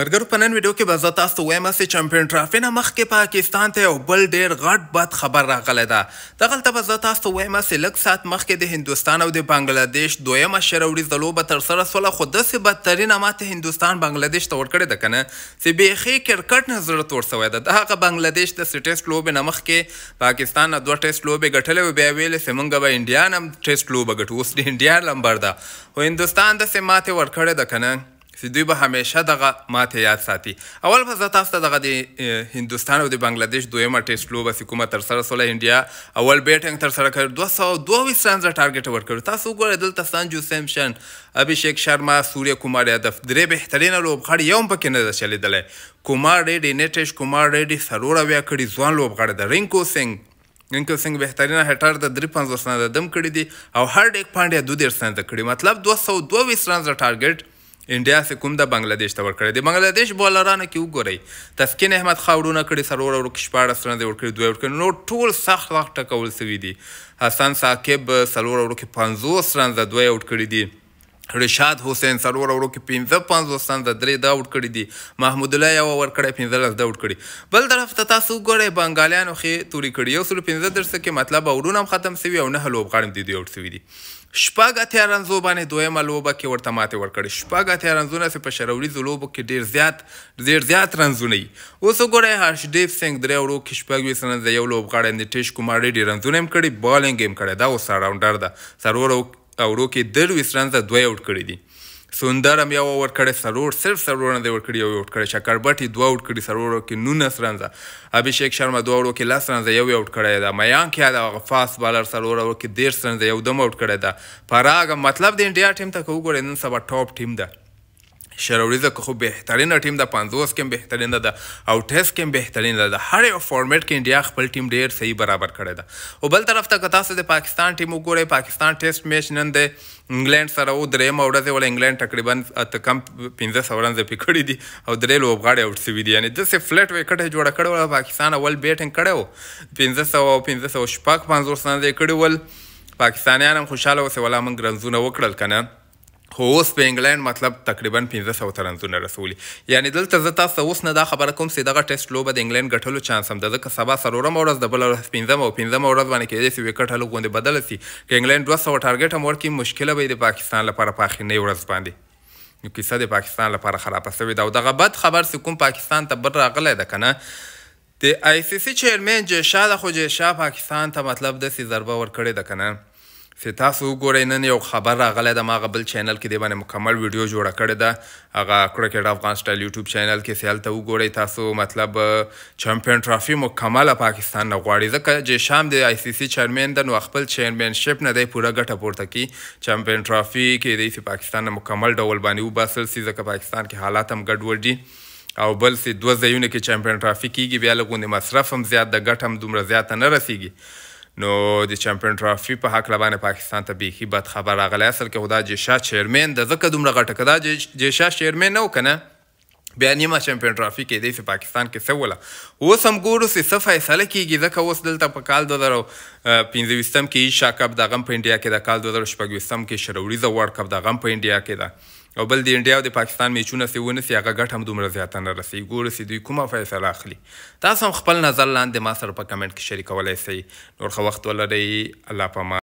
مرګرو په نن ویډیو کې به زه تاسو وایم چې چمپیون ټرافي نه مخکې پاکستان ته یو بل ډیر غټ بد خبر راغلی ده دغلته به زه تاسو وایم چې لږ ساعت مخکې د هندوستان او د بنګلادیش دویمه شروړي ځلو به ترسره سوله خو داسې بدترینه ماته هندوستان بنګلادیش ته ورکړې ده که نه چې بیخي کرکټ نه زړه تور سوی ده د هغه بنګلادیش داسې ټیسټ لوبې نه مخکې پاکستان نه دوه ټیسټ لوبې ګټلې وې بیا ویلې چې موږ به انډیا نه هم ټیسټ لوبه ګټو اوس د انډیا لمبر ده خو هندوستان داسې ماتې ورکړې ده که نه چې دوی به همیشه دغه ماته یاد ساتي اول به زه تاسو ته دغه د هندستان او د بنگلاديش دویمه ټیسټ لوبه حکومت تر سره سوله انډیا اول بیټینګ تر سره کړ 222 رنز ټارګټ ورکړ تاسو وګورئ دلته سانجو سیمشن ابھیشیک شرما سوریا کومار یادف درې بهترین لوبغاړي یو پکې نه چلیدلې کومار ریډي نیټش کومار ریډي سرور ویا کړی ځوان لوبغاړي د رینکو سنگ رینکو سنگ بهترینه هټر د 350 رنز دم کړی دی او هر ډیک پاندیا 2 ډیر سنز کړی مطلب 222 رنز ټارګټ انډیا سکوم د بنگلاديش ته ورکړی د بنگلاديش بولرانو کې وګورئ تسکین احمد خاورونه کړی سرور ورک 14 رنه ورکړي دوه ورکړي نو ټول سخت سخت ټکول سوي دي حسن ساکب سرور ورک 50 رنه دوه ورکړي دي رشاد حسین سرور ورو کې 15 15 ستاند درې دا وټ کړی دي محمود الله یو ور کړی 15 لس دا وټ کړی بل طرف ته تاسو ګورئ بنگالیانو خې توري کړی یو سل 15 درسه کې مطلب اورونه ختم سوي او نه لوب غړم دي دی اوټ سوي دي شپږ اتیارنزو باندې دویمه لوبه کې ورته ماته ورکړې شپږ اتیارنزونه سه په شروریزو لوبو کې ډیر زیات ډیر زیات رنزونه یي اوس وګورئ هرشدیپ سنگ درې ورو کې شپږ ویس رنز یو لوبغاړی نیټیش کوماړي ډیر رنزونه هم کړي بالینګ هم کړي دا اوس راونډر ده سرور اورو کې درویس رنزه دوه اوټ کړی دي سوندرم یو اوور کړی سرور صرف سرور نه دی ور کړی یو اوټ کړی شکربټي دوه اوټ کړی سرور کې نونس رنزه ابهشیک شرما دوه اورو کې لاس رنزه یو اوټ کړی دا میان کې دا فاس بالر سرور اورو کې ډیر رنزه یو دم اوټ کړی دا پراګ مطلب د انډیا ټیم ته کو ګورې نن سبا ټاپ ټیم ده شروریزه که خو بهترین ټیم د 50 کې بهترین ده او ټیسټ کې بهترین ده هر یو فارمیټ کې انډیا خپل ټیم ډیر صحیح برابر کړی ده او بل طرف ته که تاسو د پاکستان ټیم وګورئ پاکستان ټیسټ میچ نن د انګلند سره و درېم اورځ ول انګلند تقریبا ته کم 15 اوران زه پکړې دي او درې لو وبغاړي اوټ سی دي یعنی د سه فلټ وکټ جوړ کړو پاکستان اول بیټینګ کړو 1500 او 1500 شپږ 500 سنځي کړو ول پاکستانیان هم خوشاله وسه ولا من ګرنزونه وکړل کنه خو اوس په انګلند مطلب تقریبا 1500 ترنزونه رسولي یعنی دلته زه تاسو اوس نه دا خبره کوم چې دغه ټیسټ لوبه د انګلند ګټلو چانس هم ده ځکه سبا سرورم ورځ د بل ورځ پنځم او پنځم ورځ باندې کېدای شي وکټ هلو غوندې بدل شي که انګلند 200 ټارګټ هم ورکړي مشکله به د پاکستان لپاره په اخرنۍ ورځ باندې نو کیسه د پاکستان لپاره خرابه شوې ده او دغه بد خبر چې کوم پاکستان ته بر راغلی ده که نه د آی سی سی چیرمن جشا د خو جشا پاکستان ته مطلب داسې ضربه ورکړې ده که نه چې تاسو وګورئ نن یو خبر راغلی د ما غبل چینل کې دی باندې مکمل ویډیو جوړه کړې ده هغه کرکټ افغان سټایل یوټیوب چینل کې سیال ته وګورئ تاسو مطلب چمپیون ټرافي مکمل پاکستان نه غواړي ځکه چې شام د آی سی سی چیرمن د نو خپل چیرمنشپ نه دی پوره ګټه پورته کی چمپیون ټرافي کې دی چې پاکستان نه مکمل ډول باندې وباسل سي ځکه پاکستان کې حالات هم ګډوډ دي او بل سي دوه ځایونه کې چمپیون ټرافي کیږي بیا لګونه مصرف هم زیات د ګټم دومره زیات نه رسیږي نو د چمپیون ټرافي په حق لبانه پاکستان ته بيخي بد خبر راغلی اصل کې خدا جیشا چیرمن د زکه دومره غټه کدا جیشا چیرمن نو کنه بیا نیمه چمپیون ټرافي کې دی چې پاکستان کې سوله اوس هم ګورو چې څه فیصله کېږي ځکه اوس دلته په کال دوه زره پنځه کې ایشا کپ دغه هم په انډیا کې د کال دوه زره شپږ ویشتم کې شروریزه ورلډ کپ دغه هم په انډیا کې ده او بل د انډیا او د پاکستان میچونه سی ونه سی هغه ګټ هم دومره زیات نه رسی ګوره سی دوی کومه فیصله اخلي تاسو هم خپل نظر لاندې ما سره په کمنټ کې شریکولای شئ نور خو وخت ولرئ الله پامان